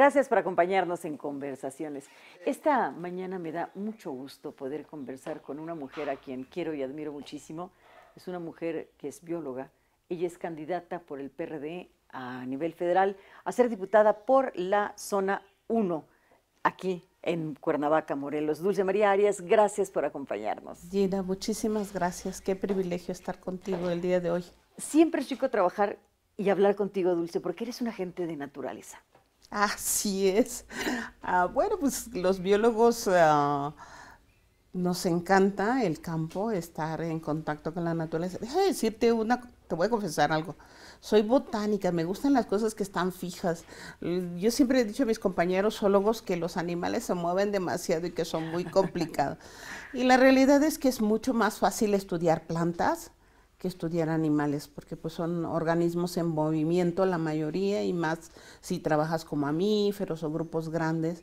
Gracias por acompañarnos en Conversaciones. Esta mañana me da mucho gusto poder conversar con una mujer a quien quiero y admiro muchísimo. Es una mujer que es bióloga. Ella es candidata por el PRD a nivel federal a ser diputada por la zona 1 aquí en Cuernavaca, Morelos. Dulce María Arias, gracias por acompañarnos. Gina, muchísimas gracias. Qué privilegio estar contigo el día de hoy. Siempre es chico trabajar y hablar contigo, Dulce, porque eres una gente de naturaleza. Así es. Ah, bueno, pues los biólogos ah, nos encanta el campo, estar en contacto con la naturaleza. Déjame decirte una, te voy a confesar algo. Soy botánica, me gustan las cosas que están fijas. Yo siempre he dicho a mis compañeros zoólogos que los animales se mueven demasiado y que son muy complicados. y la realidad es que es mucho más fácil estudiar plantas que estudiar animales, porque pues son organismos en movimiento la mayoría y más si trabajas como mamíferos o grupos grandes.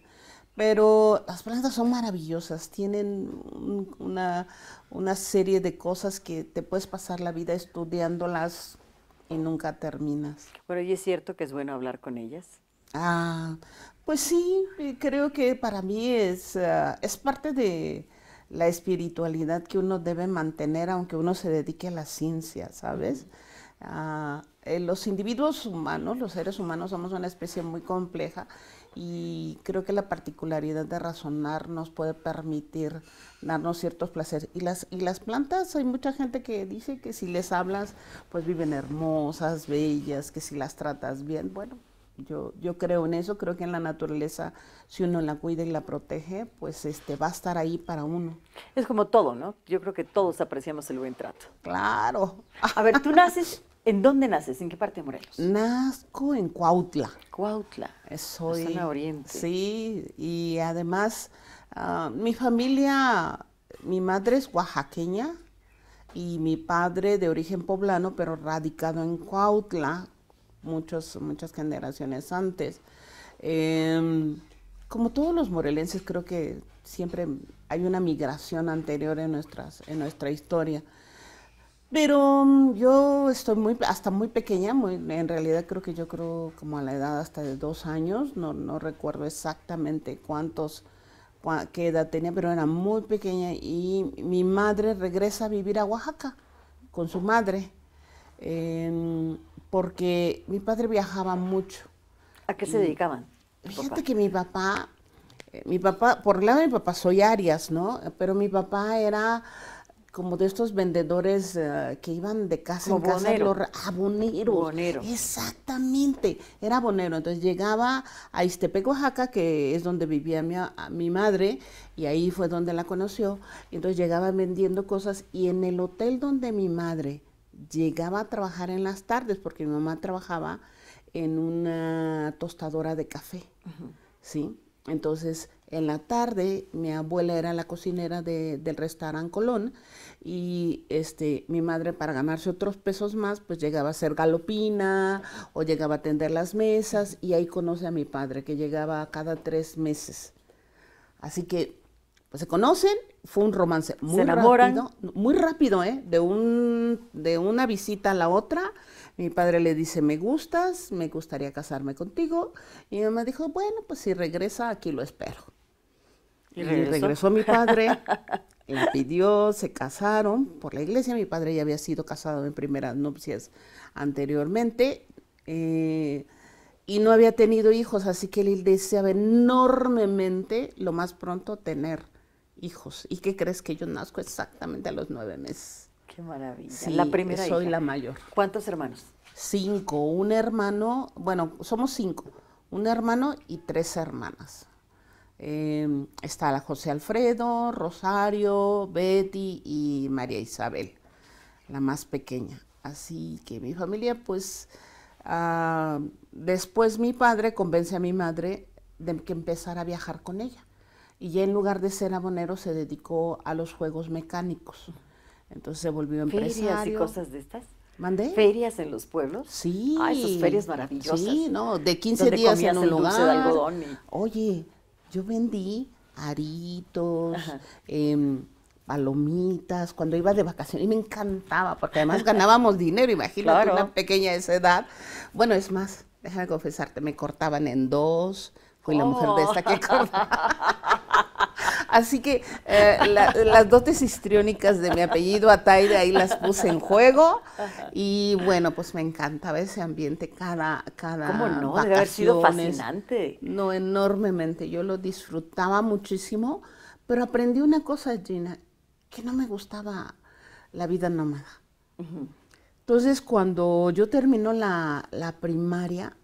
Pero las plantas son maravillosas, tienen una, una serie de cosas que te puedes pasar la vida estudiándolas y nunca terminas. ¿Pero ¿y es cierto que es bueno hablar con ellas? Ah, pues sí, creo que para mí es, ah, es parte de, la espiritualidad que uno debe mantener aunque uno se dedique a la ciencia, ¿sabes? Ah, eh, los individuos humanos, los seres humanos somos una especie muy compleja y creo que la particularidad de razonar nos puede permitir darnos ciertos placeres. Y las, y las plantas, hay mucha gente que dice que si les hablas, pues viven hermosas, bellas, que si las tratas bien, bueno, yo, yo creo en eso, creo que en la naturaleza, si uno la cuida y la protege, pues este va a estar ahí para uno. Es como todo, ¿no? Yo creo que todos apreciamos el buen trato. Claro. A ver, tú naces, ¿en dónde naces? ¿En qué parte de Morelos? Nazco en Cuautla. Cuautla. Soy. Zona Oriente. Sí, y además, ah, mi familia, mi madre es oaxaqueña y mi padre de origen poblano, pero radicado en Cuautla, muchos, muchas generaciones antes. Em, como todos los morelenses, creo que siempre hay una migración anterior en, nuestras, en nuestra historia. Pero em, yo estoy muy, hasta muy pequeña, muy, en realidad creo que yo creo como a la edad hasta de dos años, no, no recuerdo exactamente cuántos, qué edad tenía, pero era muy pequeña y mi madre regresa a vivir a Oaxaca con su madre. Em, porque mi padre viajaba mucho. ¿A qué se dedicaban? Fíjate que mi papá, eh, mi papá, por el lado de mi papá soy Arias, ¿no? Pero mi papá era como de estos vendedores eh, que iban de casa en casa, Abonero. Abonero. Exactamente, era abonero. Entonces llegaba a Ixtepec, Oaxaca, que es donde vivía mi, mi madre, y ahí fue donde la conoció. Entonces llegaba vendiendo cosas y en el hotel donde mi madre llegaba a trabajar en las tardes porque mi mamá trabajaba en una tostadora de café, ¿sí? Entonces, en la tarde, mi abuela era la cocinera del restaurante Colón y este, mi madre para ganarse otros pesos más, pues llegaba a ser galopina o llegaba a tender las mesas y ahí conoce a mi padre que llegaba cada tres meses. Así que se conocen, fue un romance muy rápido, muy rápido, ¿eh? De, un, de una visita a la otra. Mi padre le dice, me gustas, me gustaría casarme contigo. Y mi mamá dijo, bueno, pues si regresa, aquí lo espero. Y regresó, mi padre, le pidió, se casaron por la iglesia. Mi padre ya había sido casado en primeras nupcias anteriormente. Eh, y no había tenido hijos, así que él deseaba enormemente lo más pronto tener hijos. ¿Y qué crees que yo nazco exactamente a los nueve meses? Qué maravilla. la primera. Soy la mayor. ¿Cuántos hermanos? Cinco. Un hermano, bueno, somos cinco. Un hermano y tres hermanas. Em, está la José Alfredo, Rosario, Betty y María Isabel, la más pequeña. Así que mi familia, pues, ah, después mi padre convence a mi madre de que empezara a viajar con ella y ya en lugar de ser abonero se dedicó a los juegos mecánicos. Entonces se volvió empresario. ¿Ferias y cosas de estas? ¿Mandé? ¿Ferias en los pueblos? Sí. Ah, esas ferias maravillosas. Sí, no, de 15 días en un lugar. algodón Oye, yo vendí aritos, em, palomitas, cuando iba de vacaciones y me encantaba, porque además ganábamos dinero, imagínate, una pequeña de esa edad. Bueno, es más, déjame confesarte, me cortaban en dos, y la mujer de esta que oh. Así que eh, las dotes histriónicas de mi apellido Ataide, ahí las puse en juego y bueno, pues me encantaba ese ambiente cada cada ¿Cómo no? Debe haber sido fascinante. No, enormemente. Yo lo disfrutaba muchísimo, pero aprendí una cosa, Gina, que no me gustaba la vida nómada. Entonces, cuando yo terminó la, la primaria,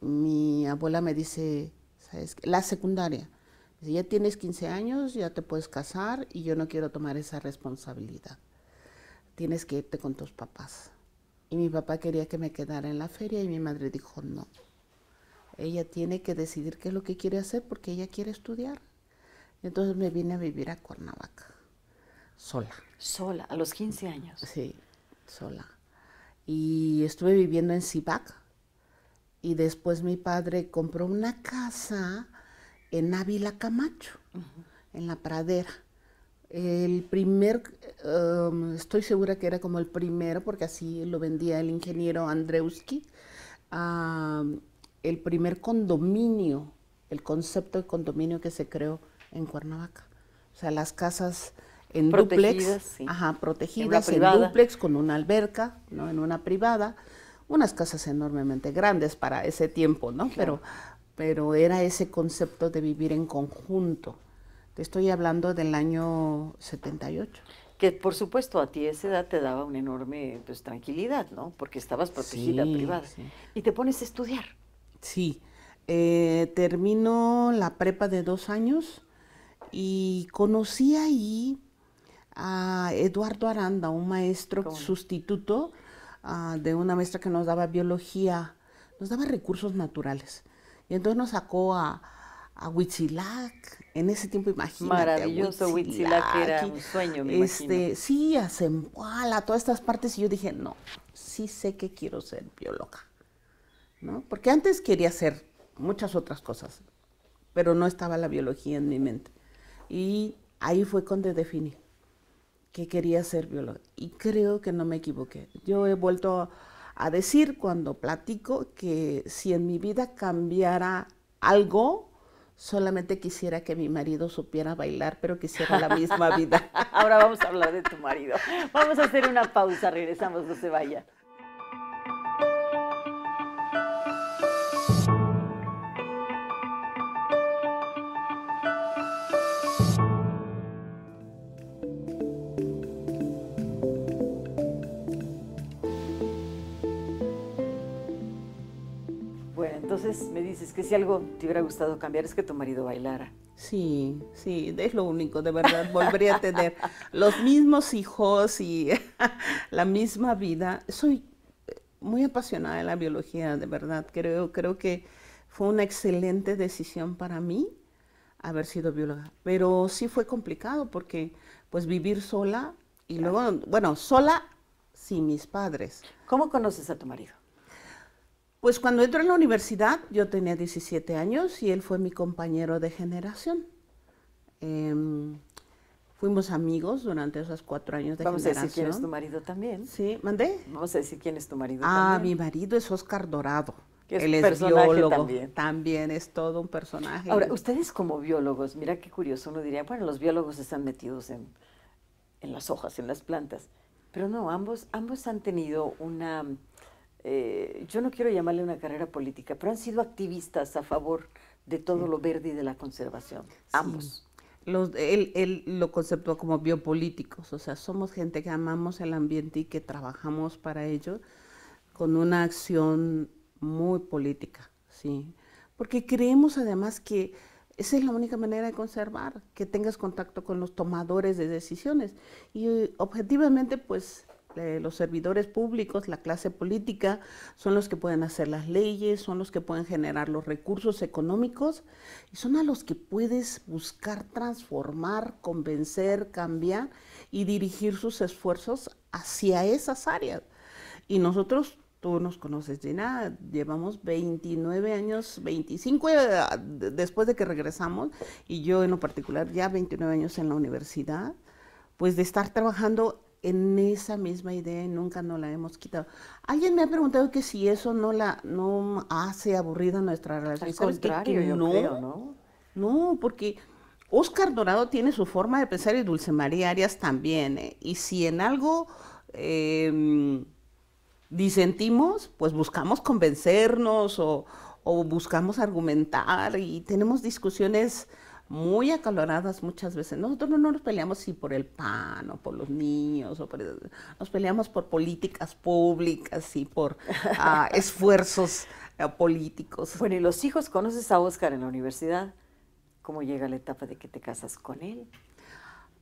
mi abuela me dice, La secundaria. si ya tienes 15 años, ya te puedes casar y yo no quiero tomar esa responsabilidad. Tienes que irte con tus papás. Y mi papá quería que me quedara en la feria y mi madre dijo no. Ella tiene que decidir qué es lo que quiere hacer porque ella quiere estudiar. entonces me vine a vivir a Cuernavaca, sola. Sola, a los 15 años. Sí, sola. Y estuve viviendo en Sibac, y después mi padre compró una casa en Ávila Camacho, en la pradera. El primer, em, estoy segura que era como el primero, porque así lo vendía el ingeniero Andrewski, el primer condominio, el concepto de condominio que se creó en Cuernavaca. O sea, las casas en protegidas, duplex, ajá, protegidas en, en duplex con una alberca, ¿no? en una privada unas casas enormemente grandes para ese tiempo, ¿no? Pero, pero era ese concepto de vivir en conjunto. Te estoy hablando del año 78 que por supuesto a ti esa edad te daba una enorme pues, tranquilidad, ¿no? Porque estabas protegida, privada. Y te pones a estudiar. Sí, eh, termino la prepa de dos años y conocí ahí a Eduardo Aranda, un maestro sustituto Ah, de una maestra que nos daba biología, nos daba recursos naturales. Y entonces nos sacó a, a Huitzilac, en ese tiempo imagínate. Maravilloso Huitzilac, era un sueño, me este, Sí, a Zempoala, todas estas partes, y yo dije, no, sí sé que quiero ser bióloga, Porque antes quería hacer muchas otras cosas, pero no estaba la biología en mi mente. Y ahí fue cuando definí, que quería ser bióloga. Y creo que no me equivoqué. Yo he vuelto a decir cuando platico que si en mi vida cambiara algo, solamente quisiera que mi marido supiera bailar, pero quisiera la misma vida. Ahora vamos a hablar de tu marido. Vamos a hacer una pausa, regresamos, no se vayan. entonces me dices que si algo te hubiera gustado cambiar es que tu marido bailara. Sí, sí, es lo único, de verdad. Volvería a tener los mismos hijos y la misma vida. Soy muy apasionada de la biología, de verdad. Creo, creo que fue una excelente decisión para mí haber sido bióloga. Pero sí fue complicado porque pues vivir sola y luego, bueno, sola sin mis padres. ¿Cómo conoces a tu marido? Pues cuando entro en la universidad, yo tenía 17 años y él fue mi compañero de generación. Em, fuimos amigos durante esos cuatro años de generación. Vamos a decir quién es tu marido también. Sí, mandé. Vamos a decir quién es tu marido ah, también. Ah, mi marido es Oscar Dorado. Que es Él es biólogo. También. también es todo un personaje. Ahora, ustedes como biólogos, mira qué curioso, uno diría, bueno, los biólogos están metidos en, en las hojas, en las plantas. Pero no, ambos, ambos han tenido una eh, yo no quiero llamarle una carrera política, pero han sido activistas a favor de todo lo verde y de la conservación, ambos. Los, él, lo conceptó como biopolíticos, o sea, somos gente que amamos el ambiente y que trabajamos para ello con una acción muy política, ¿sí? Porque creemos además que esa es la única manera de conservar, que tengas contacto con los tomadores de decisiones. Y objetivamente, pues, los servidores públicos, la clase política, son los que pueden hacer las leyes, son los que pueden generar los recursos económicos y son a los que puedes buscar transformar, convencer, cambiar y dirigir sus esfuerzos hacia esas áreas. Y nosotros, tú nos conoces, nada, llevamos 29 años, 25 eh, después de que regresamos y yo en lo particular ya 29 años en la universidad, pues de estar trabajando en esa misma idea y nunca nos la hemos quitado. Alguien me ha preguntado que si eso no la no hace aburrida nuestra relación. Al contrario, no, ¿no? porque Oscar Dorado tiene su forma de pensar y Dulce María Arias también. ¿eh? Y si en algo eh, disentimos, pues buscamos convencernos o, o buscamos argumentar y tenemos discusiones muy acaloradas muchas veces. Nosotros no, nos peleamos si por el pan o por los niños, o por nos peleamos por políticas públicas y por ah, esfuerzos eh, políticos. Bueno, ¿y los hijos conoces a Oscar en la universidad? ¿Cómo llega la etapa de que te casas con él?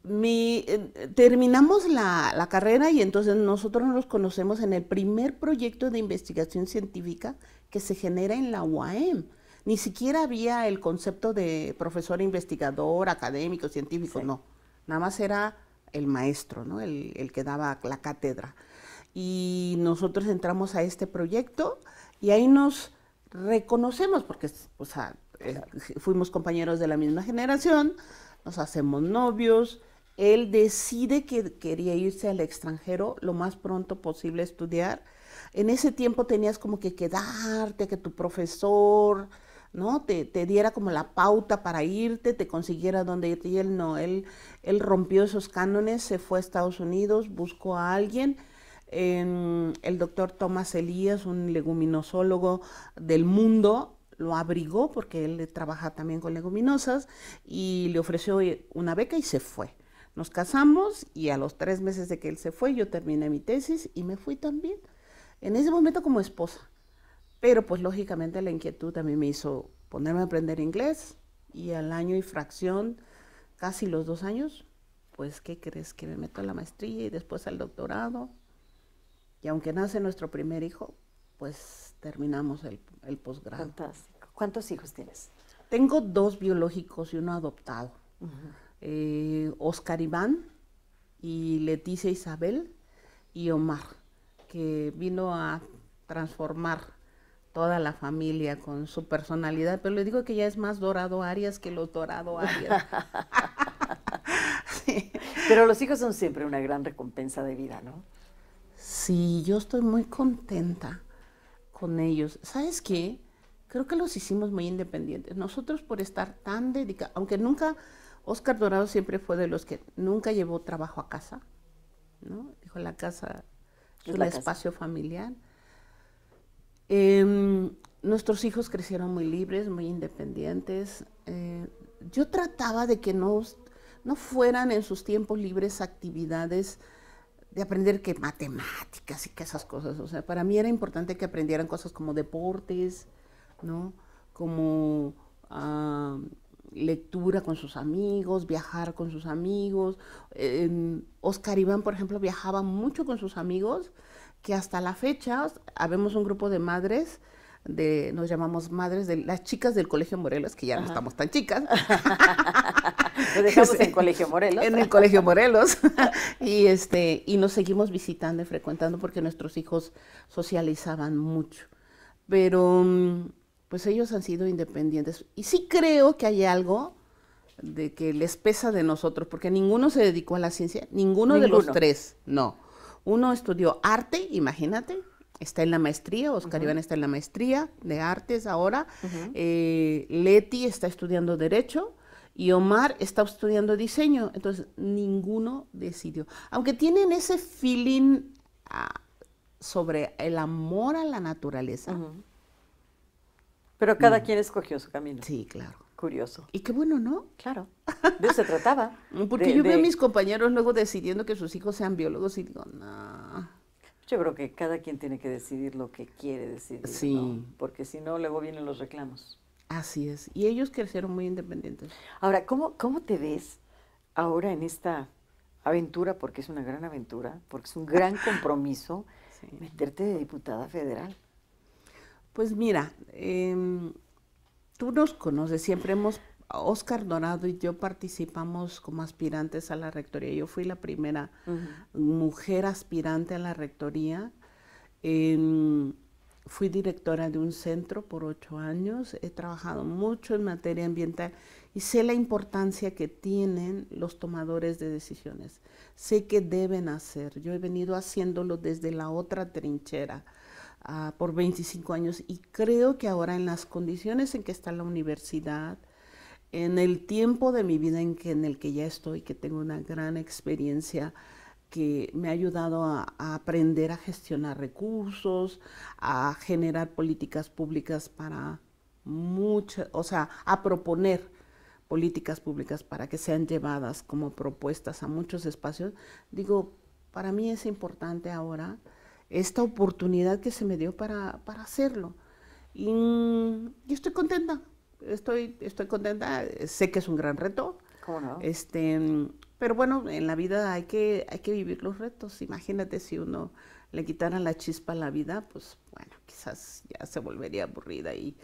Mi, eh, terminamos la, la carrera y entonces nosotros nos conocemos en el primer proyecto de investigación científica que se genera en la UAM e ni siquiera había el concepto de profesor investigador, académico, científico, no. Nada más era el maestro, ¿no? El, que daba la cátedra. Y nosotros entramos a este proyecto y ahí nos reconocemos, porque, o eh, fuimos compañeros de la misma generación, nos hacemos novios, él decide que quería irse al extranjero lo más pronto posible a estudiar. En ese tiempo tenías como que quedarte, que tu profesor, ¿no? Te, te, diera como la pauta para irte, te consiguiera donde irte. Y él no, él, él rompió esos cánones, se fue a Estados Unidos, buscó a alguien. el doctor Tomás Elías, un leguminosólogo del mundo, lo abrigó porque él trabaja también con leguminosas y le ofreció una beca y se fue. Nos casamos y a los tres meses de que él se fue yo terminé mi tesis y me fui también. En ese momento como esposa. Pero pues lógicamente la inquietud mí me hizo ponerme a aprender inglés y al año y fracción, casi los dos años, pues ¿qué crees? Que me meto a la maestría y después al doctorado. Y aunque nace nuestro primer hijo, pues terminamos el, posgrado. Fantástico. ¿Cuántos hijos tienes? Tengo dos biológicos y uno adoptado. Eh, Oscar Iván y Leticia Isabel y Omar, que vino a transformar toda la familia con su personalidad, pero le digo que ya es más Dorado Arias que los Dorado Arias. Pero los hijos son siempre una gran recompensa de vida, ¿no? Sí, yo estoy muy contenta con ellos. ¿Sabes qué? Creo que los hicimos muy independientes. Nosotros por estar tan dedicados, aunque nunca, Oscar Dorado siempre fue de los que nunca llevó trabajo a casa, ¿no? Dijo, la casa es, un espacio familiar Em, nuestros hijos crecieron muy libres, muy independientes. Eh, yo trataba de que no, no fueran en sus tiempos libres actividades de aprender que matemáticas y que esas cosas. O sea, para mí era importante que aprendieran cosas como deportes, ¿no? Como ah, lectura con sus amigos, viajar con sus amigos. Em, Oscar Iván, por ejemplo, viajaba mucho con sus amigos que hasta la fecha habemos un grupo de madres de, nos llamamos madres de las chicas del Colegio Morelos, que ya no estamos tan chicas. dejamos en Colegio Morelos. En el Colegio Morelos. y este, y nos seguimos visitando y frecuentando porque nuestros hijos socializaban mucho. Pero mm, pues ellos han sido independientes. Y sí creo que hay algo de que les pesa de nosotros, porque ninguno se dedicó a la ciencia, ninguno. de los tres, no uno estudió arte, imagínate, está en la maestría, Oscar Iván está en la maestría de artes ahora, eh, Leti está estudiando derecho y Omar está estudiando diseño, entonces ninguno decidió. Aunque tienen ese feeling ah, sobre el amor a la naturaleza. Pero cada mm. quien escogió su camino. Sí, claro. Curioso. Y qué bueno, ¿no? Claro. De eso se trataba. Porque yo veo a mis compañeros luego decidiendo que sus hijos sean biólogos y digo, no. Yo creo que cada quien tiene que decidir lo que quiere decidir. Sí. ¿no? Porque si no, luego vienen los reclamos. Así es. Y ellos crecieron muy independientes. Ahora, ¿cómo, cómo te ves ahora en esta aventura? Porque es una gran aventura, porque es un gran compromiso meterte de diputada federal. Pues mira, eh, tú nos conoces, siempre hemos, Oscar Dorado y yo participamos como aspirantes a la rectoría. Yo fui la primera mujer aspirante a la rectoría. Em, fui directora de un centro por ocho años, he trabajado mucho en materia ambiental y sé la importancia que tienen los tomadores de decisiones. Sé que deben hacer. Yo he venido haciéndolo desde la otra trinchera por 25 años y creo que ahora en las condiciones en que está la universidad, en el tiempo de mi vida en, que, en el que ya estoy, que tengo una gran experiencia que me ha ayudado a, a, aprender a gestionar recursos, a generar políticas públicas para muchas, o sea, a proponer políticas públicas para que sean llevadas como propuestas a muchos espacios. Digo, para mí es importante ahora esta oportunidad que se me dio para, hacerlo. Y, estoy contenta, estoy, estoy contenta, sé que es un gran reto. Este, pero bueno, en la vida hay que, hay que vivir los retos. Imagínate si uno le quitara la chispa a la vida, pues bueno, quizás ya se volvería aburrida y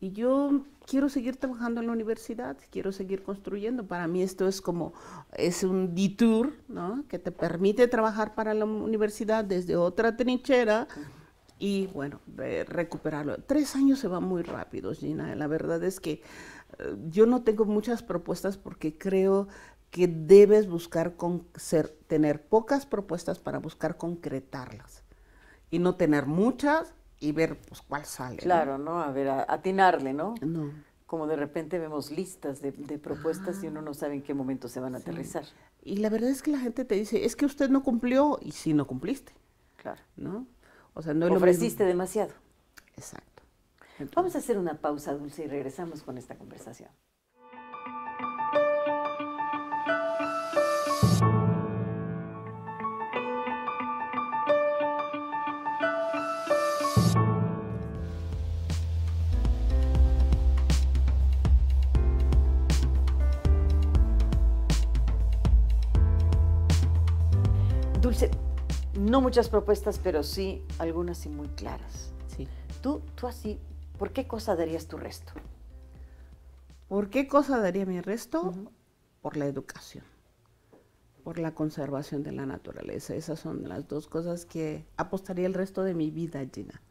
y yo quiero seguir trabajando en la universidad, quiero seguir construyendo. Para mí esto es como, es un detour, ¿no? Que te permite trabajar para la universidad desde otra trinchera y, bueno, recuperarlo. Tres años se van muy rápido, Gina. La verdad es que eh, yo no tengo muchas propuestas porque creo que debes buscar con tener pocas propuestas para buscar concretarlas y no tener muchas y ver pues cuál sale. Claro, ¿no? A ver, a, atinarle, ¿no? No. Como de repente vemos listas de, propuestas y ah. uno no sabe en qué momento se van a aterrizar. Y la verdad es que la gente te dice, es que usted no cumplió y si no cumpliste. Claro. ¿No? O sea, no Ofreciste demasiado. Exacto. Vamos a hacer una pausa, Dulce, y regresamos con esta conversación. No muchas propuestas, pero sí algunas y muy claras. Sí. Tú, tú así, ¿por qué cosa darías tu resto? ¿Por qué cosa daría mi resto? Por la educación, por la conservación de la naturaleza. Esas son las dos cosas que apostaría el resto de mi vida, Gina.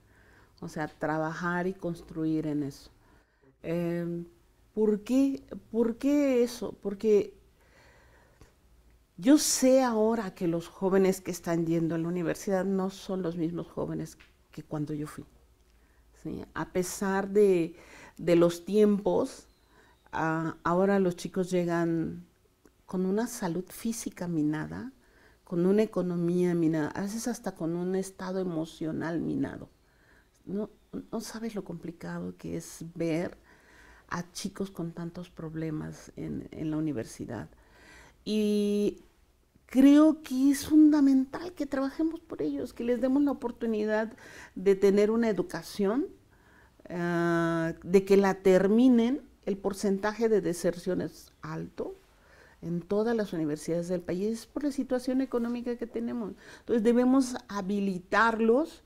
O sea, trabajar y construir en eso. Em, ¿por, qué, ¿Por qué eso? Porque yo sé ahora que los jóvenes que están yendo a la universidad no son los mismos jóvenes que cuando yo fui. A pesar de, los tiempos, ah, ahora los chicos llegan con una salud física minada, con una economía minada, a veces hasta con un estado emocional minado. No, sabes lo complicado que es ver a chicos con tantos problemas en, en la universidad. Y creo que es fundamental que trabajemos por ellos, que les demos la oportunidad de tener una educación, eh, de que la terminen. El porcentaje de deserción es alto en todas las universidades del país por la situación económica que tenemos. Entonces debemos habilitarlos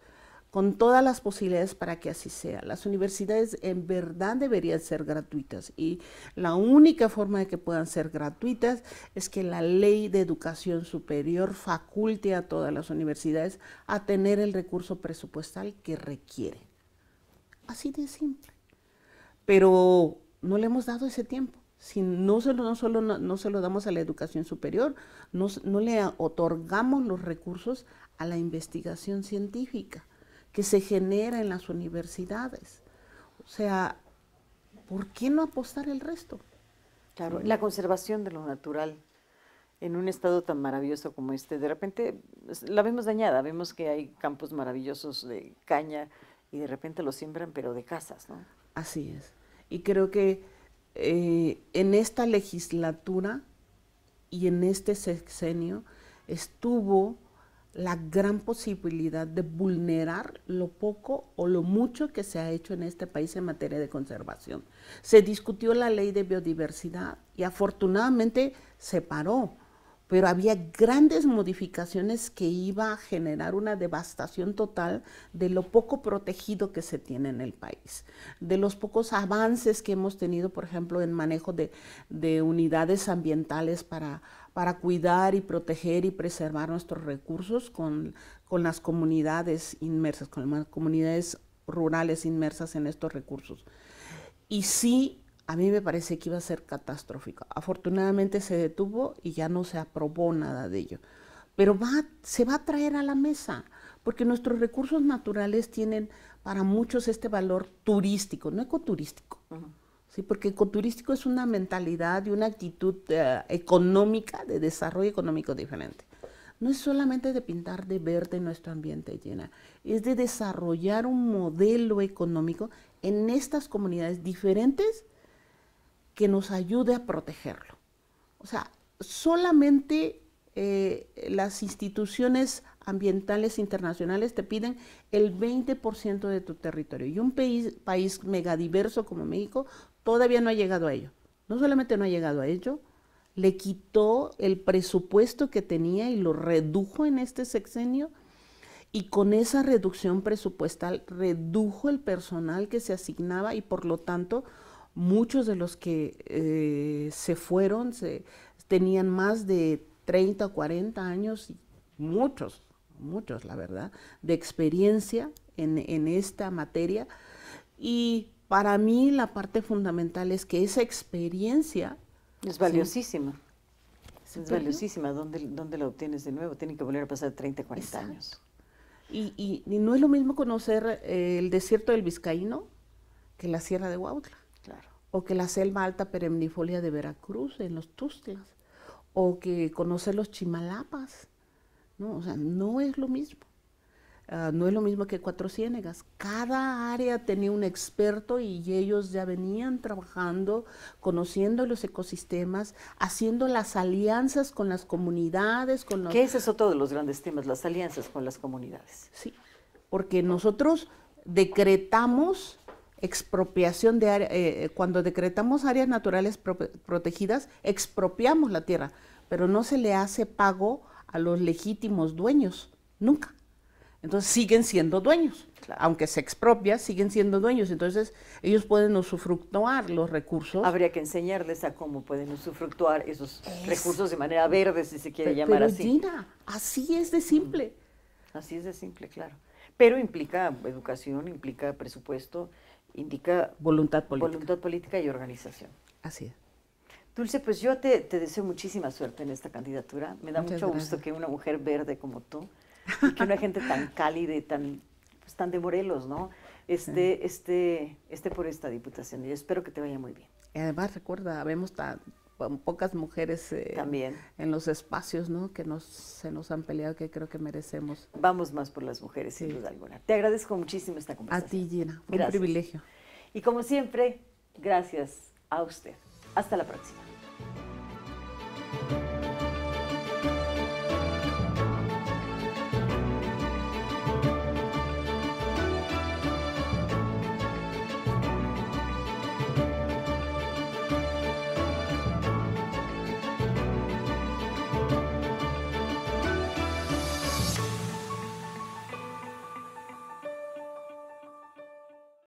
con todas las posibilidades para que así sea. Las universidades en verdad deberían ser gratuitas y la única forma de que puedan ser gratuitas es que la ley de educación superior faculte a todas las universidades a tener el recurso presupuestal que requiere. Así de simple. Pero no le hemos dado ese tiempo. Si no, se no solo no, se lo damos a la educación superior, no le otorgamos los recursos a la investigación científica que se genera en las universidades. O sea, ¿por qué no apostar el resto? Claro, la conservación de lo natural en un estado tan maravilloso como este, de repente pues, la vemos dañada, vemos que hay campos maravillosos de caña y de repente lo siembran, pero de casas, ¿no? Así es. Y creo que eh, en esta legislatura y en este sexenio estuvo la gran posibilidad de vulnerar lo poco o lo mucho que se ha hecho en este país en materia de conservación. Se discutió la ley de biodiversidad y afortunadamente se paró pero había grandes modificaciones que iba a generar una devastación total de lo poco protegido que se tiene en el país, de los pocos avances que hemos tenido, por ejemplo, en manejo de, unidades ambientales para, cuidar y proteger y preservar nuestros recursos con, con las comunidades inmersas, con las comunidades rurales inmersas en estos recursos. Y sí a mí me parece que iba a ser catastrófico. Afortunadamente se detuvo y ya no se aprobó nada de ello. Pero se va a traer a la mesa, porque nuestros recursos naturales tienen para muchos este valor turístico, no ecoturístico. Sí, porque ecoturístico es una mentalidad y una actitud eh, económica, de desarrollo económico diferente. No es solamente de pintar de verde nuestro ambiente, llena, es de desarrollar un modelo económico en estas comunidades diferentes que nos ayude a protegerlo. O sea, solamente eh, las instituciones ambientales internacionales te piden el 20% de tu territorio. Y un país, país megadiverso como México todavía no ha llegado a ello. No solamente no ha llegado a ello, le quitó el presupuesto que tenía y lo redujo en este sexenio. Y con esa reducción presupuestal redujo el personal que se asignaba y por lo tanto muchos de los que eh, se fueron se, tenían más de 30 o 40 años, muchos, muchos, la verdad, de experiencia en, esta materia. Y para mí la parte fundamental es que esa experiencia... Es valiosísima. Es valiosísima. ¿Dónde, la obtienes de nuevo? Tienen que volver a pasar 30, 40 años. Y, no es lo mismo conocer eh, el desierto del Vizcaíno que la Sierra de Huautla o que la selva alta perennifolia de Veracruz, en los Tustlas. o que conocer los Chimalapas, ¿no? O sea, no es lo mismo. Ah, no es lo mismo que Cuatro Ciénegas. Cada área tenía un experto y ellos ya venían trabajando, conociendo los ecosistemas, haciendo las alianzas con las comunidades. Con los... Que es eso de los grandes temas, las alianzas con las comunidades. Sí, porque nosotros decretamos expropiación de área, eh, eh, cuando decretamos áreas naturales protegidas, expropiamos la tierra, pero no se le hace pago a los legítimos dueños, nunca. Entonces siguen siendo dueños, aunque se expropia, siguen siendo dueños. Entonces ellos pueden usufructuar los recursos. Habría que enseñarles a cómo pueden usufructuar esos recursos de manera verde, si se quiere llamar pero, así. Gina, así es de simple. Así es de simple, claro. Pero implica educación, implica presupuesto, indica voluntad política. Voluntad política y organización. Así es. Dulce, pues yo te, deseo muchísima suerte en esta candidatura. Me da mucho gusto que una mujer verde como tú, que una gente tan cálida y pues, tan, de Morelos, ¿no? Esté, esté, por esta diputación. Y espero que te vaya muy bien. Y además, recuerda, vemos pocas mujeres eh, También. en los espacios ¿no? que nos, se nos han peleado, que creo que merecemos. Vamos más por las mujeres, sin duda alguna. Te agradezco muchísimo esta conversación. A ti, Gina. un privilegio. Y como siempre, gracias a usted. Hasta la próxima.